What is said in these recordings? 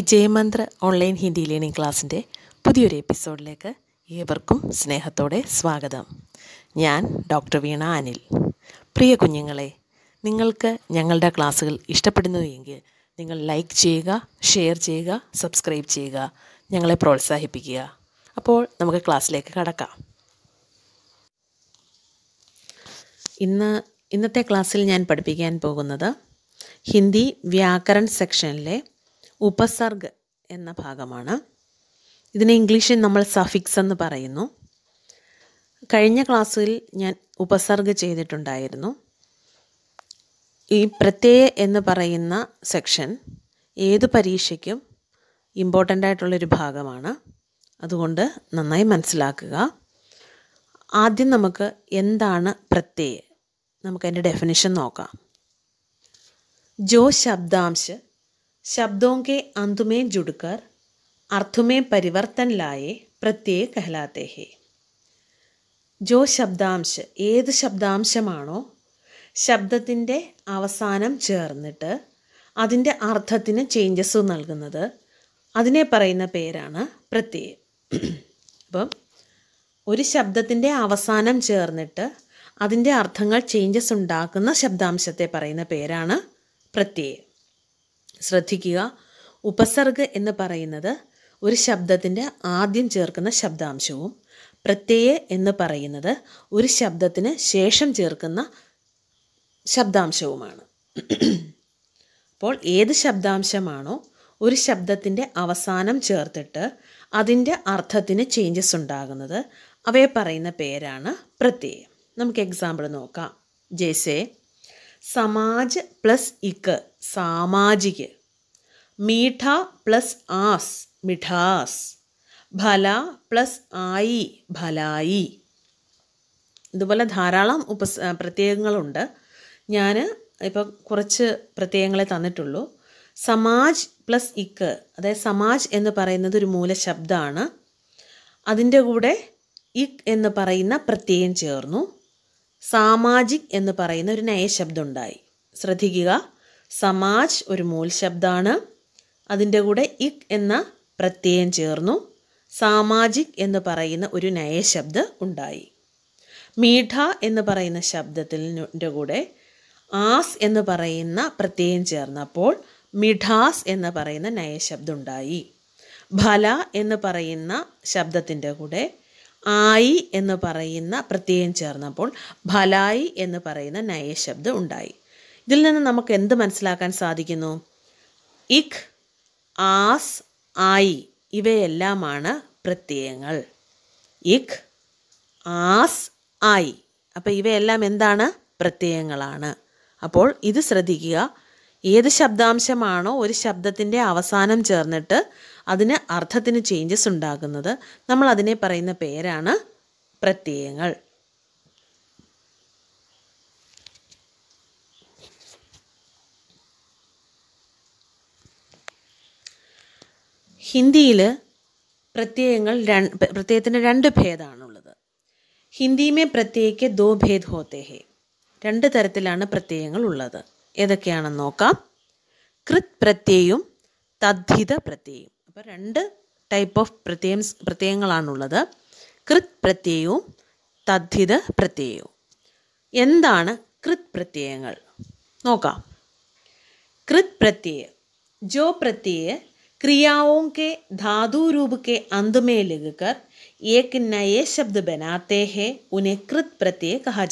വിജയമന്ത്ര online Hindi learning ക്ലാസ്സിൻ്റെ പുതിയൊരു എപ്പിസോഡിലേക്ക് ഏവർക്കും സ്നേഹത്തോടെ സ്വാഗതം ഞാൻ ഡോക്ടർ വീണ അനിൽ പ്രിയ കുഞ്ഞുങ്ങളെ നിങ്ങൾക്ക് ഞങ്ങളുടെ ക്ലാസ്സുകൾ ഇഷ്ടപ്പെടുന്നു എങ്കിൽ നിങ്ങൾ ലൈക്ക് ചെയ്യുക ഷെയർ ചെയ്യുക സബ്സ്ക്രൈബ് ചെയ്യുക ഞങ്ങളെ പ്രോത്സാഹിപ്പിക്കുക അപ്പോൾ നമുക്ക് ക്ലാസ്സിലേക്ക് കടക്കാം ഇന്ന് ഇന്നത്തെ ക്ലാസ്സിൽ ഞാൻ പഠിപ്പിക്കാൻ പോകുന്നത് ഹിന്ദി വ്യാകരൺ സെക്ഷനിലെ ഉപസർഗ് എന്ന ഭാഗമാണ് ഇതിനെ ഇംഗ്ലീഷിൽ നമ്മൾ സഫിക്സ് എന്ന് പറയുന്നു കഴിഞ്ഞ ക്ലാസ്സിൽ ഞാൻ ഉപസർഗ് ചെയ്തിട്ടുണ്ടായിരുന്നു ഈ പ്രത്യയ എന്ന് പറയുന്ന സെക്ഷൻ ഏത് പരീക്ഷയ്ക്കും ഇമ്പോർട്ടൻ്റ് ആയിട്ടുള്ളൊരു ഭാഗമാണ് അതുകൊണ്ട് നന്നായി മനസ്സിലാക്കുക ആദ്യം നമുക്ക് എന്താണ് പ്രത്യയ നമുക്കതിൻ്റെ ഡെഫിനിഷൻ നോക്കാം ജോ ശബ്ദാംശ് शब्दों के अंत में जुड़कर अर्थ में परिवर्तन लाए प्रत्यय कहलाते हैं जो ശബ്ദാംശ ഏത് ശബ്ദാംശമാണോ ശബ്ദത്തിൻ്റെ അവസാനം ചേർന്നിട്ട് അതിൻ്റെ അർത്ഥത്തിന് ചേഞ്ചസ് നൽകുന്നത് അതിനെ പറയുന്ന പേരാണ് പ്രത്യയം അപ്പം ഒരു ശബ്ദത്തിൻ്റെ അവസാനം ചേർന്നിട്ട് അതിൻ്റെ അർത്ഥങ്ങൾ ചേഞ്ചസ് ഉണ്ടാക്കുന്ന ശബ്ദാംശത്തെ പറയുന്ന പേരാണ് പ്രത്യയം ശ്രദ്ധിക്കുക ഉപസർഗ് എന്ന് പറയുന്നത് ഒരു ശബ്ദത്തിൻ്റെ ആദ്യം ചേർക്കുന്ന ശബ്ദാംശവും പ്രത്യയ എന്ന് പറയുന്നത് ഒരു ശബ്ദത്തിന് ശേഷം ചേർക്കുന്ന ശബ്ദാംശവുമാണ് അപ്പോൾ ഏത് ശബ്ദാംശമാണോ ഒരു ശബ്ദത്തിൻ്റെ അവസാനം ചേർത്തിട്ട് അതിൻ്റെ അർത്ഥത്തിന് ചേഞ്ചസ് ഉണ്ടാകുന്നത് അവയെ പറയുന്ന പേരാണ് പ്രത്യയം നമുക്ക് എക്സാമ്പിൾ നോക്കാം ജേസേ സമാജ് പ്ലസ് ഇക്ക് സാമാജിക് മീഠ പ്ലസ് ആസ് മിഠാസ് ഫല പ്ലസ് ആയി ഫലായി ഇതുപോലെ ധാരാളം ഉപസ് പ്രത്യയങ്ങളുണ്ട് ഞാൻ ഇപ്പോൾ കുറച്ച് പ്രത്യയങ്ങളെ തന്നിട്ടുള്ളൂ സമാജ് പ്ലസ് ഇക്ക് അതായത് സമാജ് എന്ന് പറയുന്നത് ഒരു മൂലശബ്ദമാണ് അതിൻ്റെ കൂടെ ഇക് എന്ന് പറയുന്ന പ്രത്യയം ചേർന്നു സാമാജിക് എന്ന് പറയുന്ന ഒരു നയശബ്ദം ഉണ്ടായി ശ്രദ്ധിക്കുക സമാജ് ഒരു മൂൽ ശബ്ദമാണ് അതിൻ്റെ കൂടെ ഇക് എന്ന പ്രത്യയം ചേർന്നു സാമാജിക് എന്ന് പറയുന്ന ഒരു നയശബ്ദ ഉണ്ടായി മീഠ എന്ന് പറയുന്ന ശബ്ദത്തിൻ്റെ കൂടെ ആസ് എന്ന് പറയുന്ന പ്രത്യയം ചേർന്നപ്പോൾ മിഠാസ് എന്ന് പറയുന്ന നയശബ്ദം ഉണ്ടായി ഫല എന്ന് പറയുന്ന ശബ്ദത്തിൻ്റെ കൂടെ ആയി എന്ന് പറയുന്ന പ്രത്യയം ചേർന്നപ്പോൾ ഫലായി എന്ന് പറയുന്ന നയശബ്ദം ഉണ്ടായി ഇതിൽ നിന്ന് നമുക്ക് എന്ത് മനസ്സിലാക്കാൻ സാധിക്കുന്നു ഇഖ് ആസ് ആയി ഇവയെല്ലാമാണ് പ്രത്യയങ്ങൾ ഇഖ് ആസ് ആയി അപ്പോൾ ഇവയെല്ലാം എന്താണ് പ്രത്യയങ്ങളാണ് അപ്പോൾ ഇത് ശ്രദ്ധിക്കുക ഏത് ശബ്ദാംശമാണോ ഒരു ശബ്ദത്തിൻ്റെ അവസാനം ചേർന്നിട്ട് അതിന് അർത്ഥത്തിന് ചേഞ്ചസ് ഉണ്ടാകുന്നത് നമ്മൾ അതിനെ പറയുന്ന പേരാണ് പ്രത്യയങ്ങൾ ഹിന്ദിയിൽ പ്രത്യയങ്ങൾ രണ്ട് രണ്ട് ഭേദമാണുള്ളത് ഹിന്ദിയുമേ പ്രത്യയക്ക് ദോ ഭേദ് ഹോത്തേ ഹേ രണ്ട് തരത്തിലാണ് പ്രത്യയങ്ങൾ ഉള്ളത് ഏതൊക്കെയാണെന്ന് നോക്കാം കൃത് പ്രത്യയും തദ്ധിത പ്രത്യയും അപ്പോൾ രണ്ട് ടൈപ്പ് ഓഫ് പ്രത്യയം പ്രത്യയങ്ങളാണുള്ളത് കൃത് പ്രത്യയവും തദ്ധിത പ്രത്യയവും എന്താണ് കൃത് പ്രത്യയങ്ങൾ നോക്കാം കൃത് പ്രത്യയ ജോ പ്രത്യയ ക്രിയാവും കെ धातु രൂപ के अंत में लगकर നയേ ശബ്ദ शब्द बनाते हैं उन्हें പ്രത്യയ प्रत्यय कहा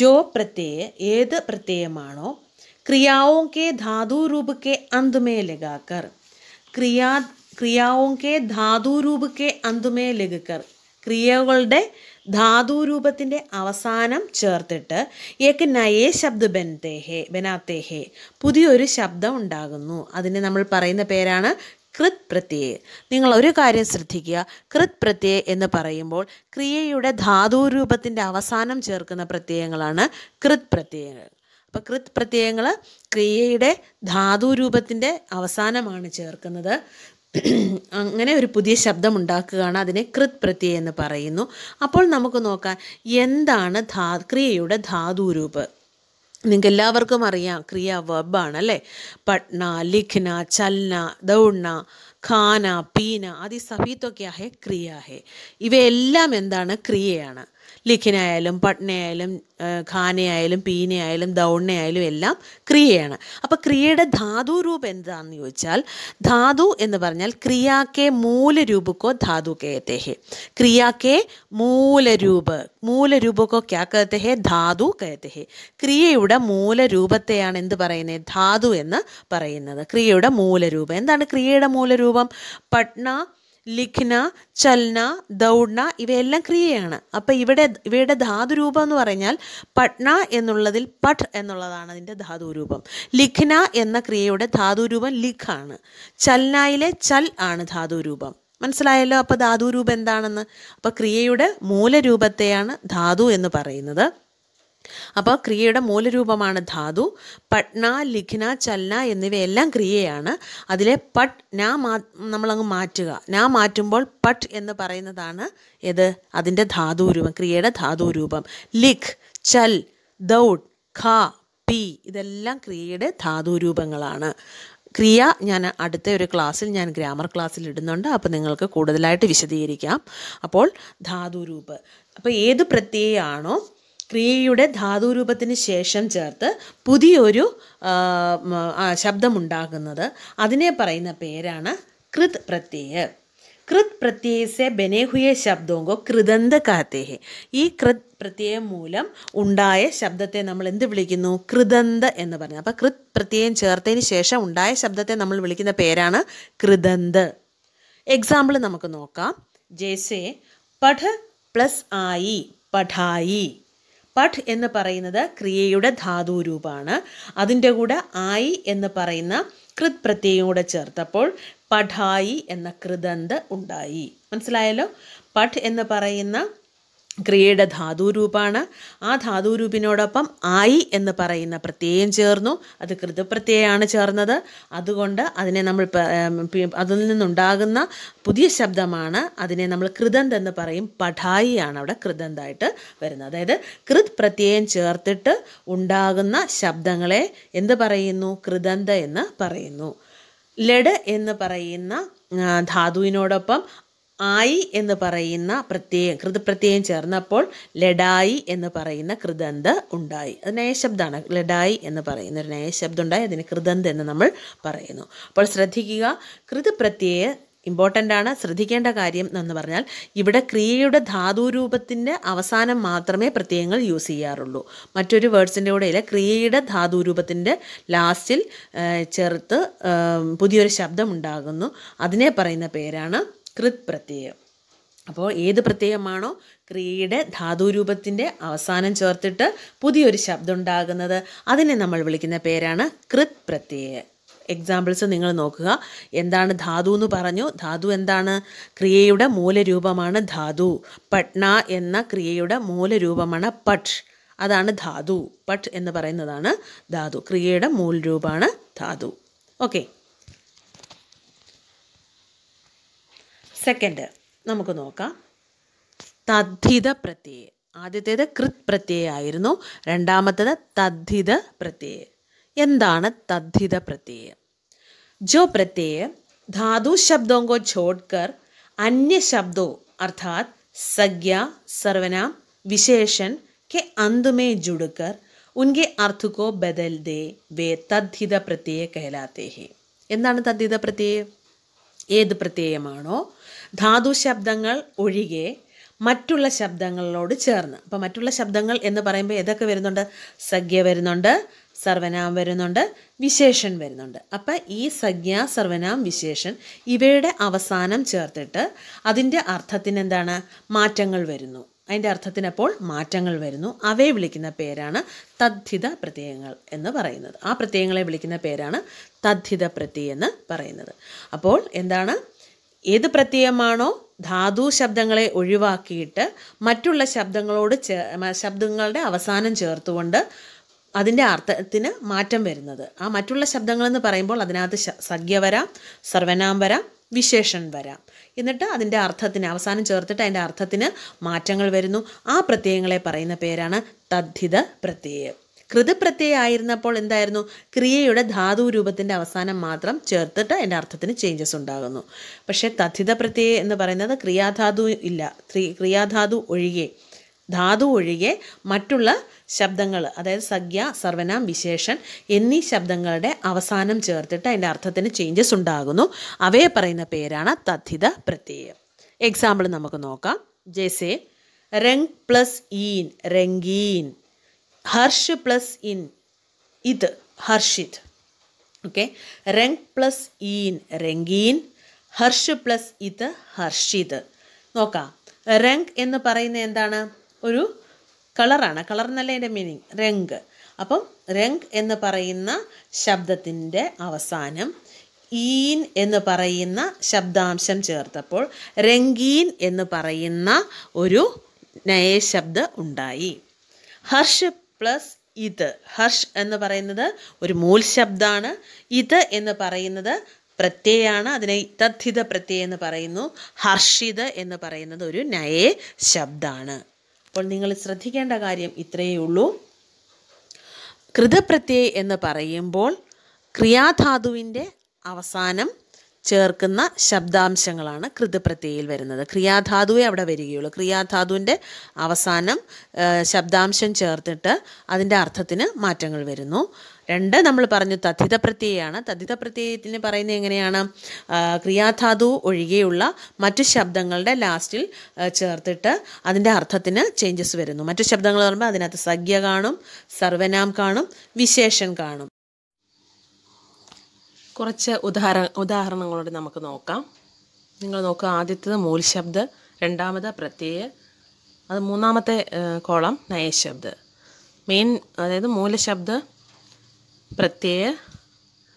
ജോ प्रत्यय ഏത് പ്രത്യയമാണോ क्रियाओं के धातु रूप के अंत में ക്രിയാ ക്രിയാവും കെ ധാതുരൂപക്കെ അന്തുമേ ലഗുക്കർ ക്രിയകളുടെ ധാതുരൂപത്തിൻ്റെ അവസാനം ചേർത്തിട്ട് ഏക്ക് നയേ ശബ്ദ ബെൻതേഹേ ബനാത്തേഹേ പുതിയൊരു ശബ്ദം ഉണ്ടാകുന്നു അതിന് നമ്മൾ പറയുന്ന പേരാണ് കൃത് പ്രത്യയെ നിങ്ങൾ ഒരു കാര്യം ശ്രദ്ധിക്കുക കൃത് പ്രത്യയെ എന്ന് പറയുമ്പോൾ ക്രിയയുടെ ധാതുരൂപത്തിൻ്റെ അവസാനം ചേർക്കുന്ന പ്രത്യയങ്ങളാണ് കൃത് പ്രത്യയങ്ങൾ അപ്പോൾ കൃത് പ്രത്യയങ്ങൾ ക്രിയയുടെ ധാതുരൂപത്തിൻ്റെ അവസാനമാണ് ചേർക്കുന്നത് അങ്ങനെ ഒരു പുതിയ ശബ്ദം ഉണ്ടാക്കുകയാണ് അതിനെ കൃത് പ്രത്യയം എന്ന് പറയുന്നു അപ്പോൾ നമുക്ക് നോക്കാം എന്താണ് ധാ ക്രിയയുടെ ധാതുരൂപം നിങ്ങൾക്ക് എല്ലാവർക്കും അറിയാം ക്രിയ വെബാണ് അല്ലേ പട്ന ലിഖ്ന ചൽന ദൗഡ്ന ഖാന പീന ആദി സഫീത്തൊക്കെ ആഹെ ക്രിയ ആഹെ ഇവയെല്ലാം എന്താണ് ക്രിയയാണ് ലിഖിനായാലും പട്നയായാലും ഖാനയായാലും പീനയായാലും ദൗണ്യായാലും എല്ലാം ക്രിയയാണ് അപ്പോൾ ക്രിയയുടെ ധാതു രൂപം എന്താണെന്ന് ചോദിച്ചാൽ ധാതു എന്ന് പറഞ്ഞാൽ ക്രിയാക്കെ മൂലരൂപക്കോ ധാതു കയത്തേഹെ ക്രിയാക്കെ മൂലരൂപ മൂലരൂപക്കോ ക്യാക്കത്തേഹെ ധാതു കയത്തേഹെ ക്രിയയുടെ മൂലരൂപത്തെയാണ് എന്ത് പറയുന്നത് ധാതു എന്ന് പറയുന്നത് ക്രിയയുടെ മൂലരൂപം എന്താണ് ക്രിയയുടെ മൂലരൂപം പട്ന ലിഖ്ന ചൽന ദൗഡ്ന ഇവയെല്ലാം ക്രിയയാണ് അപ്പോൾ ഇവിടെ ഇവയുടെ ധാതുരൂപം എന്ന് പറഞ്ഞാൽ പട്ന എന്നുള്ളതിൽ പട് എന്നുള്ളതാണ് അതിൻ്റെ ധാതുരൂപം ലിഖ്ന എന്ന ക്രിയയുടെ ധാതുരൂപം ലിഖാണ് ചൽനയിലെ ചൽ ആണ് ധാതുരൂപം മനസ്സിലായല്ലോ അപ്പോൾ ധാതുരൂപം എന്താണെന്ന് അപ്പോൾ ക്രിയയുടെ മൂലരൂപത്തെയാണ് ധാതു എന്ന് പറയുന്നത് അപ്പോൾ ക്രിയയുടെ മൂലരൂപമാണ് ധാതു പട്ന ലിഖിന ചൽന എന്നിവയെല്ലാം ക്രിയയാണ് അതിലെ പട് നാ മാ നമ്മളങ്ങ് മാറ്റുക നാ മാറ്റുമ്പോൾ പട് എന്ന് പറയുന്നതാണ് ഏത് അതിൻ്റെ ധാതുരൂപം ക്രിയയുടെ ധാതുരൂപം ലിഖ് ചൽ ദൗഡ് ഖ പി ഇതെല്ലാം ക്രിയയുടെ ധാതുരൂപങ്ങളാണ് ക്രിയ ഞാൻ അടുത്ത ഒരു ക്ലാസ്സിൽ ഞാൻ ഗ്രാമർ ക്ലാസ്സിൽ ഇടുന്നുണ്ട് അപ്പോൾ നിങ്ങൾക്ക് കൂടുതലായിട്ട് വിശദീകരിക്കാം അപ്പോൾ ധാതുരൂപ് അപ്പോൾ ഏത് പ്രത്യയമാണോ ക്രിയയുടെ ധാതുരൂപത്തിന് ശേഷം ചേർത്ത് പുതിയൊരു ശബ്ദമുണ്ടാകുന്നത് അതിനെ പറയുന്ന പേരാണ് കൃത് പ്രത്യയ കൃത് പ്രത്യയസെ ബനേഹുയ ശബ്ദോങ്കോ കൃതന്ത കാത്തേഹെ ഈ കൃത് പ്രത്യയം മൂലം ഉണ്ടായ ശബ്ദത്തെ നമ്മൾ എന്ത് വിളിക്കുന്നു കൃതന്ത എന്ന് പറഞ്ഞു അപ്പോൾ കൃത് പ്രത്യയം ചേർത്തതിന് ശേഷം ഉണ്ടായ ശബ്ദത്തെ നമ്മൾ വിളിക്കുന്ന പേരാണ് കൃതന്ത് എക്സാമ്പിൾ നമുക്ക് നോക്കാം ജേസെ പഠ പ്ലസ് ആയി പഠായി പഠ് എന്ന് പറയുന്നത് ക്രിയയുടെ ധാതുരൂപമാണ് അതിൻ്റെ കൂടെ ആയി എന്ന് പറയുന്ന കൃത് പ്രത്യയം കൂടെ ചേർത്തപ്പോൾ പഠായി എന്ന കൃതന്ത് ഉണ്ടായി മനസ്സിലായല്ലോ പഠ് എന്ന് പറയുന്ന ക്രിയയുടെ ധാതുരൂപാണ് ആ ധാതുരൂപിനോടൊപ്പം ആയി എന്ന് പറയുന്ന പ്രത്യയം ചേർന്നു അത് കൃതപ്രത്യയമാണ് ചേർന്നത് അതുകൊണ്ട് അതിനെ നമ്മൾ അതിൽ നിന്നുണ്ടാകുന്ന പുതിയ ശബ്ദമാണ് അതിനെ നമ്മൾ കൃതന്ത് എന്ന് പറയും പഠായിയാണ് അവിടെ കൃതന്തായിട്ട് വരുന്നത് അതായത് കൃത് പ്രത്യയം ചേർത്തിട്ട് ഉണ്ടാകുന്ന ശബ്ദങ്ങളെ എന്ത് പറയുന്നു കൃതന്ത എന്ന് പറയുന്നു ലഡ് എന്ന് പറയുന്ന ധാതുവിനോടൊപ്പം ആയി എന്ന് പറയുന്ന പ്രത്യയം കൃതപ്രത്യയം ചേർന്നപ്പോൾ ലഡായി എന്ന് പറയുന്ന കൃതന്ത് ഉണ്ടായി അത് നയശബ്ദമാണ് ലഡായി എന്ന് പറയുന്ന ഒരു നയശബ്ദം ഉണ്ടായി അതിന് കൃതന്ത് എന്ന് നമ്മൾ പറയുന്നു അപ്പോൾ ശ്രദ്ധിക്കുക കൃതപ്രത്യയ ഇമ്പോർട്ടൻ്റ് ആണ് ശ്രദ്ധിക്കേണ്ട കാര്യം എന്ന് പറഞ്ഞാൽ ഇവിടെ ക്രിയയുടെ ധാതുരൂപത്തിൻ്റെ അവസാനം മാത്രമേ പ്രത്യയങ്ങൾ യൂസ് ചെയ്യാറുള്ളൂ മറ്റൊരു വേർഡ്സിൻ്റെ കൂടെയില്ല ക്രിയയുടെ ധാതുരൂപത്തിൻ്റെ ലാസ്റ്റിൽ ചേർത്ത് പുതിയൊരു ശബ്ദം ഉണ്ടാകുന്നു അതിനെ പറയുന്ന പേരാണ് കൃത് പ്രത്യയം അപ്പോൾ ഏത് പ്രത്യയമാണോ ക്രിയയുടെ ധാതുരൂപത്തിൻ്റെ അവസാനം ചേർത്തിട്ട് പുതിയൊരു ശബ്ദം ഉണ്ടാകുന്നത് അതിനെ നമ്മൾ വിളിക്കുന്ന പേരാണ് കൃത് പ്രത്യയ എക്സാമ്പിൾസ് നിങ്ങൾ നോക്കുക എന്താണ് ധാതു എന്ന് പറഞ്ഞു ധാതു എന്താണ് ക്രിയയുടെ മൂലരൂപമാണ് ധാതു പട്ന എന്ന ക്രിയയുടെ മൂലരൂപമാണ് പട്ട് അതാണ് ധാതു പട്ട് എന്ന് പറയുന്നതാണ് ധാതു ക്രിയയുടെ മൂലരൂപമാണ് ധാതു ഓക്കെ സെക്കൻഡ് നമുക്ക് നോക്കാം തദ്ധിത പ്രത്യയ ആദ്യത്തേത് കൃത് ആയിരുന്നു രണ്ടാമത്തേത് തദ്ധിത പ്രത്യയ എന്താണ് തദ്ധിത പ്രത്യയ ജോ പ്രത്യയം ധാതു ശബ്ദോങ്കോ ഛോഡ്കർ अन्य शब्दों अर्थात संज्ञा सर्वनाम विशेषण के अंत में जुड़कर उनके अर्थ को बदल दे वे കേലാത്തേഹേ प्रत्यय कहलाते हैं എന്താണ് തദ്ധിത പ്രത്യയം ഏത് പ്രത്യയമാണോ ധാതു ശബ്ദങ്ങൾ ഒഴികെ മറ്റുള്ള ശബ്ദങ്ങളോട് ചേർന്ന് അപ്പോൾ മറ്റുള്ള ശബ്ദങ്ങൾ എന്ന് പറയുമ്പോൾ ഏതൊക്കെ വരുന്നുണ്ട് സഖ്യ വരുന്നുണ്ട് സർവനാം വരുന്നുണ്ട് വിശേഷൻ വരുന്നുണ്ട് അപ്പം ഈ സജ്ഞ സർവനാം വിശേഷൻ ഇവയുടെ അവസാനം ചേർത്തിട്ട് അതിൻ്റെ അർത്ഥത്തിന് എന്താണ് മാറ്റങ്ങൾ വരുന്നു അതിൻ്റെ അർത്ഥത്തിനപ്പോൾ മാറ്റങ്ങൾ വരുന്നു അവയെ വിളിക്കുന്ന പേരാണ് തദ്ധിത പ്രത്യയങ്ങൾ എന്ന് പറയുന്നത് ആ പ്രത്യയങ്ങളെ വിളിക്കുന്ന പേരാണ് തദ്ധിത പ്രത്യ എന്ന് പറയുന്നത് അപ്പോൾ എന്താണ് ഏത് പ്രത്യയമാണോ ധാതു ശബ്ദങ്ങളെ ഒഴിവാക്കിയിട്ട് മറ്റുള്ള ശബ്ദങ്ങളോട് ചേ ശബ്ദങ്ങളുടെ അവസാനം ചേർത്തുകൊണ്ട് അതിൻ്റെ അർത്ഥത്തിന് മാറ്റം വരുന്നത് ആ മറ്റുള്ള ശബ്ദങ്ങളെന്ന് പറയുമ്പോൾ അതിനകത്ത് സഖ്യവരാം സർവനാം വരാം വിശേഷൻ വരാം എന്നിട്ട് അതിൻ്റെ അർത്ഥത്തിന് അവസാനം ചേർത്തിട്ട് അതിൻ്റെ അർത്ഥത്തിന് മാറ്റങ്ങൾ വരുന്നു ആ പ്രത്യയങ്ങളെ പറയുന്ന പേരാണ് തദ്ധിത പ്രത്യയം കൃതപ്രത്യയ ആയിരുന്നപ്പോൾ എന്തായിരുന്നു ക്രിയയുടെ ധാതു രൂപത്തിൻ്റെ അവസാനം മാത്രം ചേർത്തിട്ട് അതിൻ്റെ അർത്ഥത്തിന് ചേഞ്ചസ് ഉണ്ടാകുന്നു പക്ഷേ തദ്ധിത പ്രത്യയ എന്ന് പറയുന്നത് ക്രിയാധാതു ഇല്ല ക്രിയാധാതു ഒഴികെ ധാതു ഒഴികെ മറ്റുള്ള ശബ്ദങ്ങൾ അതായത് സഖ്യ സർവനാം വിശേഷൻ എന്നീ ശബ്ദങ്ങളുടെ അവസാനം ചേർത്തിട്ട് അതിൻ്റെ അർത്ഥത്തിന് ചേഞ്ചസ് ഉണ്ടാകുന്നു അവയെ പറയുന്ന പേരാണ് തദ്ധിത പ്രത്യയം എക്സാമ്പിൾ നമുക്ക് നോക്കാം ജെസെ റെങ് പ്ലസ് ഈൻ റെങ്കീൻ ഹർഷ് പ്ലസ് ഇൻ ഇത് ഹർഷിത് ഓക്കെ റെങ് പ്ലസ് ഈൻ റെങ്കീൻ ഹർഷ് പ്ലസ് ഇത് ഹർഷിത് നോക്കാം റെങ് എന്ന് പറയുന്ന എന്താണ് ഒരു കളറാണ് കളർ എന്നല്ല അതിൻ്റെ മീനിങ് രംഗ് അപ്പം രംഗ് എന്ന് പറയുന്ന ശബ്ദത്തിൻ്റെ അവസാനം ഈൻ എന്ന് പറയുന്ന ശബ്ദാംശം ചേർത്തപ്പോൾ രംഗീൻ എന്ന് പറയുന്ന ഒരു നയശബ്ദം ഉണ്ടായി ഹർഷ് പ്ലസ് ഇത് ഹർഷ് എന്ന് പറയുന്നത് ഒരു മൂൽ ശബ്ദമാണ് ഇത് എന്ന് പറയുന്നത് പ്രത്യയാണ് അതിനെ തദ്ധിത പ്രത്യയം എന്ന് പറയുന്നു ഹർഷിത് എന്ന് പറയുന്നത് ഒരു നയേ ശബ്ദമാണ് അപ്പോൾ നിങ്ങൾ ശ്രദ്ധിക്കേണ്ട കാര്യം ഇത്രയേ ഉള്ളൂ കൃതപ്രത്യയ എന്ന് പറയുമ്പോൾ ക്രിയാധാതുവിൻ്റെ അവസാനം ചേർക്കുന്ന ശബ്ദാംശങ്ങളാണ് കൃതപ്രത്യയിൽ വരുന്നത് ക്രിയാധാതുവേ അവിടെ വരികയുള്ളൂ ക്രിയാധാതുവിൻ്റെ അവസാനം ശബ്ദാംശം ചേർത്തിട്ട് അതിൻ്റെ അർത്ഥത്തിന് മാറ്റങ്ങൾ വരുന്നു രണ്ട് നമ്മൾ പറഞ്ഞു തഥിതപ്രത്യയാണ് പ്രത്യയത്തിന് പറയുന്നത് എങ്ങനെയാണ് ക്രിയാധാതു ഒഴികെയുള്ള മറ്റു ശബ്ദങ്ങളുടെ ലാസ്റ്റിൽ ചേർത്തിട്ട് അതിൻ്റെ അർത്ഥത്തിന് ചേഞ്ചസ് വരുന്നു മറ്റു ശബ്ദങ്ങൾ പറയുമ്പോൾ അതിനകത്ത് സഖ്യ കാണും സർവനാം കാണും വിശേഷൻ കാണും കുറച്ച് ഉദാഹര ഉദാഹരണങ്ങളോടെ നമുക്ക് നോക്കാം നിങ്ങൾ നോക്കുക ആദ്യത്തേത് മൂൽശബ്ദ് രണ്ടാമത് പ്രത്യയ അത് മൂന്നാമത്തെ കോളം നയശബ്ദ് മെയിൻ അതായത് മൂലശബ്ദ പ്രത്യയ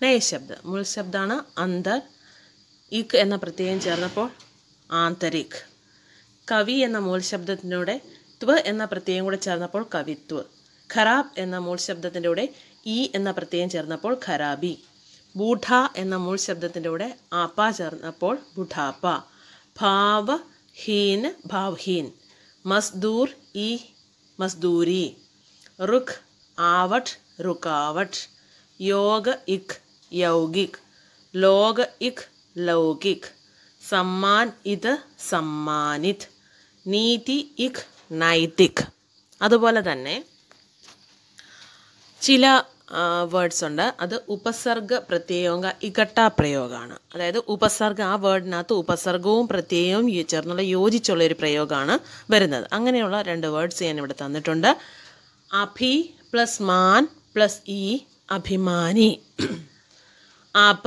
നയശബ്ദ മൂലശബ്ദമാണ് അന്തർ ഇക് എന്ന പ്രത്യയം ചേർന്നപ്പോൾ ആന്തരിക് കവി എന്ന മൂലശബ്ദത്തിനൂടെ ത്വ എന്ന പ്രത്യയം കൂടെ ചേർന്നപ്പോൾ കവിത്വ് ഖറാബ് എന്ന മൂലശബ്ദത്തിൻ്റെ കൂടെ ഇ എന്ന പ്രത്യയം ചേർന്നപ്പോൾ ഖരാബി ബൂഢ എന്ന മൂൾ ശബ്ദത്തിൻ്റെ കൂടെ ആപ്പ ചേർന്നപ്പോൾ ബുഢാപ്പ ഭാവ ഹീൻ ഭാവഹീൻ മസ്ദൂർ ഇ മസ്ദൂരി റുഖ് ആവട്ട് റുക്കാവട്ട് യോഗ ഇഖ് യൗകിക് ലോക ഇഖ് ലൗകിക് സമ്മാൻ ഇത് സമ്മാനിത് നീതി ഇഖ് നൈതിക് അതുപോലെ തന്നെ ചില വേർഡ്സ് ഉണ്ട് അത് ഉപസർഗ പ്രത്യയവും ഇകട്ട പ്രയോഗമാണ് അതായത് ഉപസർഗ ആ വേർഡിനകത്ത് ഉപസർഗവും പ്രത്യയവും ചേർന്നുള്ള യോജിച്ചുള്ള ഒരു പ്രയോഗമാണ് വരുന്നത് അങ്ങനെയുള്ള രണ്ട് വേർഡ്സ് ഞാൻ ഇവിടെ തന്നിട്ടുണ്ട് അഭി പ്ലസ് മാൻ പ്ലസ് ഇ അഭിമാനി അപ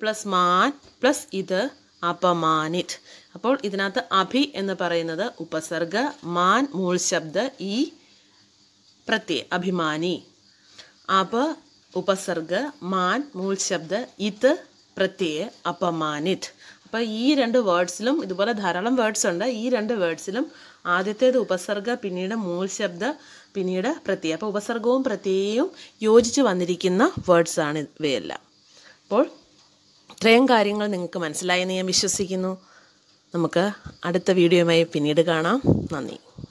പ്ലസ് മാൻ പ്ലസ് ഇത് അപമാനിത് അപ്പോൾ ഇതിനകത്ത് അഭി എന്ന് പറയുന്നത് ഉപസർഗ മാൻ മൂൾ ശബ്ദ ഈ പ്രത്യേ അഭിമാനി അപ ഉപസർഗ മാൻ മൂൽ ശബ്ദ ഇത് പ്രത്യേ അപമാനിത് അപ്പോൾ ഈ രണ്ട് വേർഡ്സിലും ഇതുപോലെ ധാരാളം വേർഡ്സ് ഉണ്ട് ഈ രണ്ട് വേർഡ്സിലും ആദ്യത്തേത് ഉപസർഗ പിന്നീട് മൂൽ ശബ്ദ പിന്നീട് പ്രത്യയ അപ്പോൾ ഉപസർഗവും പ്രത്യയവും യോജിച്ച് വന്നിരിക്കുന്ന വേർഡ്സാണ് ഇവയെല്ലാം അപ്പോൾ ഇത്രയും കാര്യങ്ങൾ നിങ്ങൾക്ക് മനസ്സിലായെന്ന് ഞാൻ വിശ്വസിക്കുന്നു നമുക്ക് അടുത്ത വീഡിയോയുമായി പിന്നീട് കാണാം നന്ദി